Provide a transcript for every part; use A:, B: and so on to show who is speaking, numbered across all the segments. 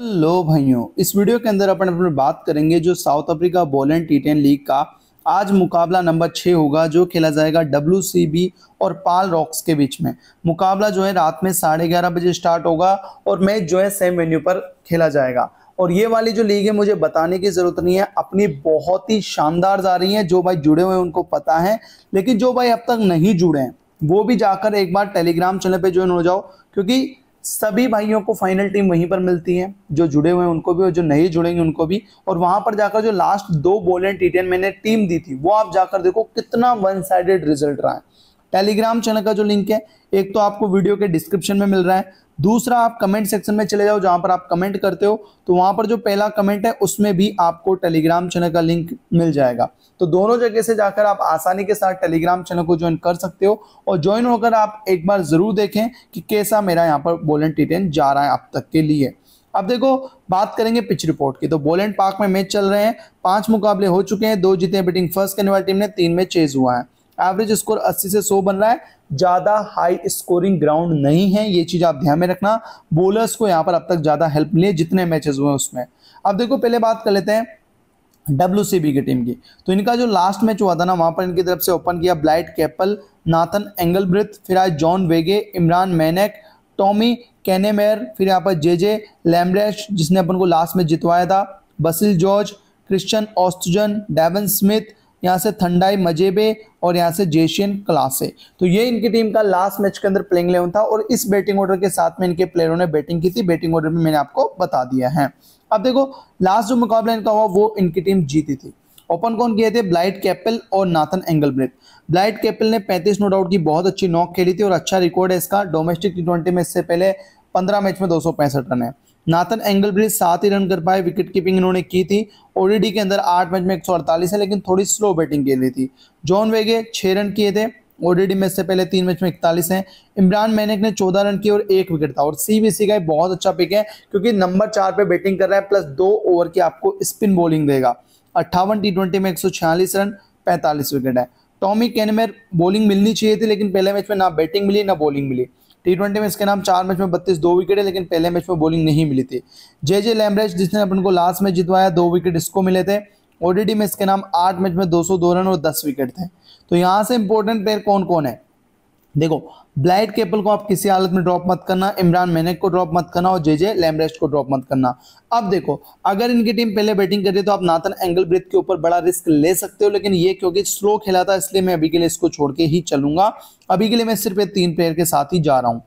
A: लो भाइयों इस वीडियो के अंदर अपन अपने बात करेंगे जो South Africa Boland T ten league का आज मुकाबला नंबर छः होगा जो खेला जाएगा डब्ल्यू और पाल रॉक्स के बीच में मुकाबला जो है रात में साढ़े ग्यारह बजे स्टार्ट होगा और मैच जो है सेम वेन्यू पर खेला जाएगा और ये वाली जो लीग है मुझे बताने की ज़रूरत नहीं है अपनी बहुत ही शानदार जा रही है जो भाई जुड़े हुए हैं उनको पता है लेकिन जो भाई अब तक नहीं जुड़े हैं वो भी जाकर एक बार टेलीग्राम चैनल पर ज्वाइन हो जाओ क्योंकि सभी भाइयों को फाइनल टीम वहीं पर मिलती है जो जुड़े हुए हैं उनको भी और जो नहीं जुड़ेंगे उनको भी और वहां पर जाकर जो लास्ट दो बोलें टी मैंने टीम दी थी वो आप जाकर देखो कितना वन साइडेड रिजल्ट रहा है टेलीग्राम चैनल का जो लिंक है एक तो आपको वीडियो के डिस्क्रिप्शन में मिल रहा है दूसरा आप कमेंट सेक्शन में चले जाओ जहां पर आप कमेंट करते हो तो वहां पर जो पहला कमेंट है उसमें भी आपको टेलीग्राम चैनल का लिंक मिल जाएगा तो दोनों जगह से जाकर आप आसानी के साथ टेलीग्राम चैनल को ज्वाइन कर सकते हो और ज्वाइन होकर आप एक बार ज़रूर देखें कि कैसा मेरा यहाँ पर बोलेंट टी जा रहा है आप तक के लिए अब देखो बात करेंगे पिच रिपोर्ट की तो बोलेंट पार्क में मैच चल रहे हैं पांच मुकाबले हो चुके हैं दो जीते हैं बैटिंग फर्स्ट करने वाली टीम ने तीन में चेज हुआ है एवरेज स्कोर 80 से 100 बन रहा है ज़्यादा हाई स्कोरिंग ग्राउंड नहीं है ये चीज़ आप ध्यान में रखना बोलर्स को यहाँ पर अब तक ज़्यादा हेल्प मिली जितने मैचेस हुए उसमें अब देखो पहले बात कर लेते हैं डब्ल्यू की टीम की तो इनका जो लास्ट मैच हुआ था ना वहां पर इनकी तरफ से ओपन किया ब्लाइट कैपल नाथन एंगलब्रिथ फिर आए जॉन वेगे इमरान मैनेक टॉमी कैनेमेर फिर यहाँ पर जे जे लैमरेश जिसने अपन को लास्ट में जितवाया था बसिल जॉर्ज क्रिश्चियन ऑस्टजन डेवन स्मिथ यहाँ से थंडाई मजेबे और यहाँ से जेशियन क्लासे तो ये इनकी टीम का लास्ट मैच के अंदर प्लेइंग लेवन था और इस बैटिंग ऑर्डर के साथ में इनके प्लेयरों ने बैटिंग की थी बैटिंग ऑर्डर में मैंने आपको बता दिया है अब देखो लास्ट जो मुकाबला इनका हुआ वो इनकी टीम जीती थी ओपन कौन किए थे ब्लाइट कैपल और नाथन एंगलब्रेट ब्लाइट कैपल ने 35 नो डाउट की बहुत अच्छी नॉक खेली थी और अच्छा रिकॉर्ड है इसका डोमेस्टिक टी ट्वेंटी में इससे पहले 15 मैच में दो रन है नाथन एंगल ब्रिज सात ही रन कर पाए विकेट कीपिंग इन्होंने की थी ओडीडी के अंदर आठ मैच में एक है लेकिन थोड़ी स्लो बैटिंग खेली थी जॉन वेगे छः रन किए थे ओडीडी में से पहले तीन मैच में इकतालीस हैं इमरान मैनिक ने चौदह रन किए और एक विकेट था और सीबीसी का बहुत अच्छा पिक है क्योंकि नंबर चार पे बैटिंग कर रहा है प्लस दो ओवर की आपको स्पिन बॉलिंग देगा अट्ठावन टी ट्वेंटी में एक रन पैंतालीस विकेट है टॉमी कैनमेर बॉलिंग मिलनी चाहिए थी लेकिन पहले मैच में ना बैटिंग मिली ना बॉलिंग मिली टी ट्वेंटी में इसके नाम चार मैच में बत्तीस दो विकेट है लेकिन पहले मैच में बॉलिंग नहीं मिली थी जे जे लैमरेज जिसने अपन को लास्ट में जितवाया दो विकेट इसको मिले थे ओडीडी में इसके नाम आठ मैच में दो रन और दस विकेट थे तो यहाँ से इंपॉर्टेंट प्लेयर कौन कौन है देखो ब्लाइट केपल को आप किसी हालत में ड्रॉप मत करना इमरान मेनक को ड्रॉप मत करना और जे जे लैमरेस्ट को ड्रॉप मत करना अब देखो अगर इनकी टीम पहले बैटिंग कर रही है तो आप नाथन एंगल ब्रिथ के ऊपर बड़ा रिस्क ले सकते हो लेकिन ये क्योंकि स्लो खेला था इसलिए मैं अभी के लिए इसको छोड़ के ही चलूंगा अभी के लिए मैं सिर्फ तीन प्लेयर के साथ ही जा रहा हूँ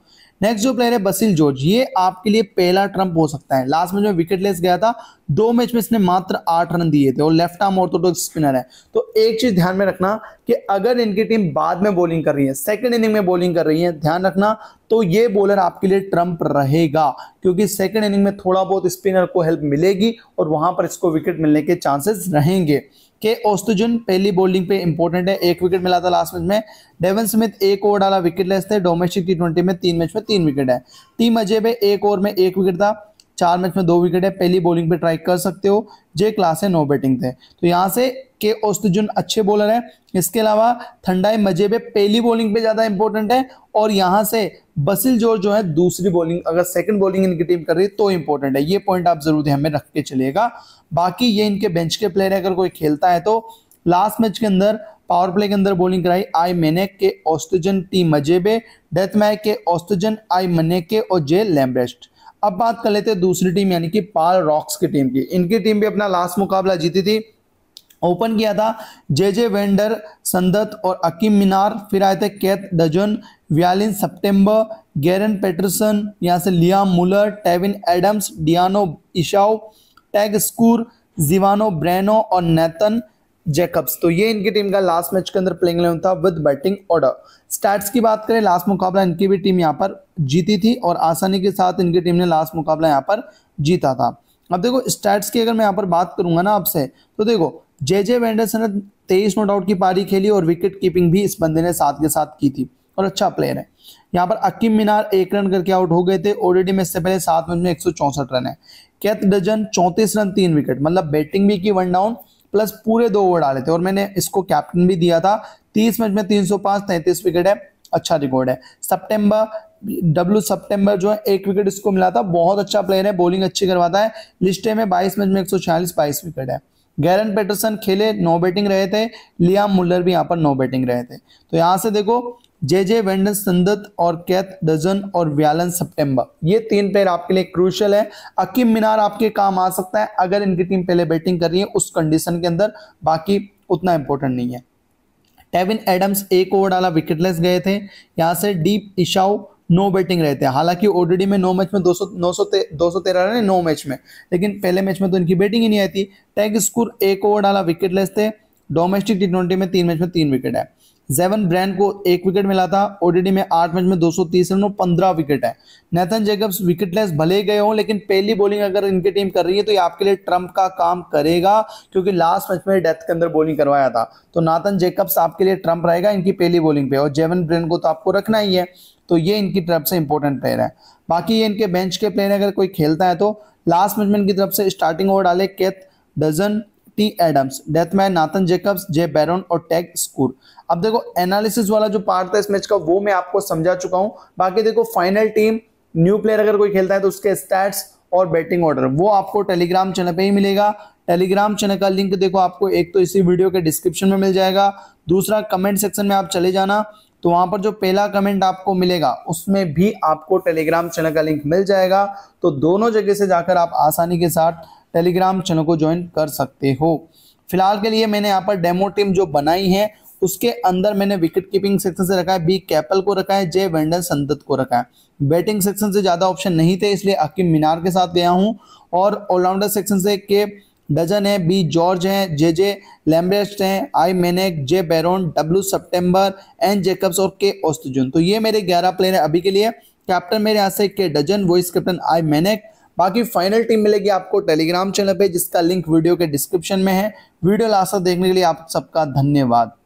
A: नेक्स्ट जो प्लेयर है बसिल जॉर्ज ये आपके लिए पहला ट्रम्प हो सकता है लास्ट में जो विकेट लेस गया था दो मैच में इसने मात्र आठ रन दिए थे और लेफ्ट आर्म ऑर्थोडॉक्स स्पिनर है तो एक चीज ध्यान में रखना कि अगर इनकी टीम बाद में बॉलिंग कर रही है सेकंड इनिंग में बॉलिंग कर रही है ध्यान रखना तो ये बॉलर आपके लिए ट्रम्प रहेगा क्योंकि सेकंड इनिंग में थोड़ा बहुत स्पिनर को हेल्प मिलेगी और वहां पर इसको विकेट मिलने के चांसेस रहेंगे के ओस्तुजुन पहली बॉलिंग पे इंपॉर्टेंट है एक विकेट मिला था लास्ट मैच में डेवन स्मिथ एक ओवर डाला विकेट लेस थे डोमेस्टिक टी ट्वेंटी में तीन मैच में तीन विकेट है टीम अजय एक ओवर में एक विकेट था चार मैच में दो विकेट है पहली बॉलिंग पे ट्राई कर सकते हो जे क्लास है नो बैटिंग थे तो यहाँ से के ओस्तुजुन अच्छे बॉलर हैं इसके अलावा ठंडाई मजे पे पहली बॉलिंग पे ज़्यादा इंपॉर्टेंट है और यहाँ से बसिल जोर जो है दूसरी बॉलिंग अगर सेकंड बॉलिंग इनकी टीम कर रही है तो इंपॉर्टेंट है ये पॉइंट आप जरूर हमें रख के चलेगा बाकी ये इनके बेंच के प्लेयर है अगर कोई खेलता है तो लास्ट मैच के अंदर पावर प्ले के अंदर बॉलिंग कराई आई मैने के ऑस्टजन टी मजेबे डेथ मैक के ऑस्टजन आई मने के और जे लैम्बेस्ट अब बात कर लेते हैं दूसरी टीम यानी कि पाल रॉक्स की टीम की इनकी टीम भी अपना लास्ट मुकाबला जीती थी ओपन किया था जे जे वेंडर संदत और अकीम मीनार फिर आए थे कैथ डजन व्यालिन सितंबर गैरन पेटरसन यहाँ से लियाम मुलर टेविन एडम्स डियानो इशाओ टैग स्कूर जीवानो ब्रैनो और नेतन जैकब्स तो ये इनकी टीम का लास्ट मैच के अंदर प्लेइंग था विद बैटिंग ऑर्डर स्टैट्स की बात करें लास्ट मुकाबला इनकी भी टीम यहाँ पर जीती थी और आसानी के साथ इनकी टीम ने लास्ट मुकाबला यहाँ पर जीता था अब देखो स्टैट्स की अगर मैं यहाँ पर बात करूंगा ना आपसे तो देखो जे जे वेंडरसन ने तेईस नोट आउट की पारी खेली और विकेट कीपिंग भी इस बंदे ने साथ के साथ की थी और अच्छा प्लेयर है यहाँ पर अकीम मीनार एक रन करके आउट हो गए थे ओडीडी में इससे पहले सात मैच में एक रन है कैथ डजन चौंतीस रन तीन विकेट मतलब बैटिंग भी की वन डाउन प्लस पूरे दो ओवर डाले थे और मैंने इसको कैप्टन भी दिया था तीस मैच में तीन सौ पांच विकेट है अच्छा रिकॉर्ड है सितंबर डब्ल्यू सितंबर जो है एक विकेट इसको मिला था बहुत अच्छा प्लेयर है बॉलिंग अच्छी करवाता है लिस्टे में बाईस मैच में एक सौ विकेट है गैरन पेटरसन खेले नो बैटिंग रहे थे लियाम मुल्लर भी यहाँ पर नो बैटिंग रहे थे तो यहाँ से देखो जे जे वेंडन संदत और कैथ डजन और व्यालन सितंबर ये तीन प्लेयर आपके लिए क्रूशल है अकीम मीनार आपके काम आ सकता है अगर इनकी टीम पहले बैटिंग कर रही है उस कंडीशन के अंदर बाकी उतना इंपॉर्टेंट नहीं है एविन एडम्स एक ओवर डाला विकेटलेस गए थे यहाँ से डीप इशाओ नो बैटिंग रहे थे हालांकि ओडीडी में नौ मैच में 200 सौ नौ 213 रन नौ मैच में लेकिन पहले मैच में तो इनकी बैटिंग ही नहीं आई थी टैग स्कोर एक ओवर डाला विकेटलेस थे डोमेस्टिक टी ट्वेंटी में तीन मैच में तीन विकेट है जेवन ब्रैंड को एक विकेट मिला था ओडीडी में आठ मैच में 230 रन और 15 विकेट है नेथन जेकब्स विकेटलेस भले गए हों लेकिन पहली बॉलिंग अगर इनकी टीम कर रही है तो ये आपके लिए ट्रम्प का काम करेगा क्योंकि लास्ट मैच में डेथ के अंदर बॉलिंग करवाया था तो नाथन जेकब्स आपके लिए ट्रम्प रहेगा इनकी पहली बॉलिंग पे और जेवन ब्रैंड को तो आपको रखना ही है तो ये इनकी तरफ से इंपॉर्टेंट प्लेयर है बाकी ये इनके बेंच के प्लेयर अगर कोई खेलता है तो लास्ट मैच में इनकी तरफ से स्टार्टिंग ओवर डाले केथ डजन टी एडम्स डेथमैन नाथन जेकब्स जे बैरोन और टैग स्कूर अब देखो एनालिसिस वाला जो पार्ट था इस मैच का वो मैं आपको समझा चुका हूं बाकी देखो फाइनल टीम न्यू प्लेयर अगर कोई खेलता है तो उसके स्टैट्स और बैटिंग ऑर्डर वो आपको टेलीग्राम चैनल पे ही मिलेगा टेलीग्राम चैनल का लिंक देखो आपको एक तो इसी वीडियो के डिस्क्रिप्शन में मिल जाएगा दूसरा कमेंट सेक्शन में आप चले जाना तो वहां पर जो पहला कमेंट आपको मिलेगा उसमें भी आपको टेलीग्राम चैनल का लिंक मिल जाएगा तो दोनों जगह से जाकर आप आसानी के साथ टेलीग्राम चैनल को ज्वाइन कर सकते हो फिलहाल के लिए मैंने यहाँ पर डेमो टीम जो बनाई है उसके अंदर मैंने विकेट कीपिंग सेक्शन से रखा है बी कैपल को रखा है जे वेंडल संदत को रखा है बैटिंग सेक्शन से ज़्यादा ऑप्शन नहीं थे इसलिए अकीम मीनार के साथ गया हूँ और ऑलराउंडर सेक्शन से के डजन है बी जॉर्ज हैं जे जे लैम्बरेस्ट हैं आई मेनेक जे बैरोन डब्ल्यू सेप्टेम्बर एन जेकब्स और के ऑस्तजुन तो ये मेरे ग्यारह प्लेयर हैं अभी के लिए कैप्टन मेरे यहाँ से के डजन वॉइस कैप्टन आई मेनेक बाकी फाइनल टीम मिलेगी आपको टेलीग्राम चैनल पे जिसका लिंक वीडियो के डिस्क्रिप्शन में है वीडियो लास्ट तक देखने के लिए आप सबका धन्यवाद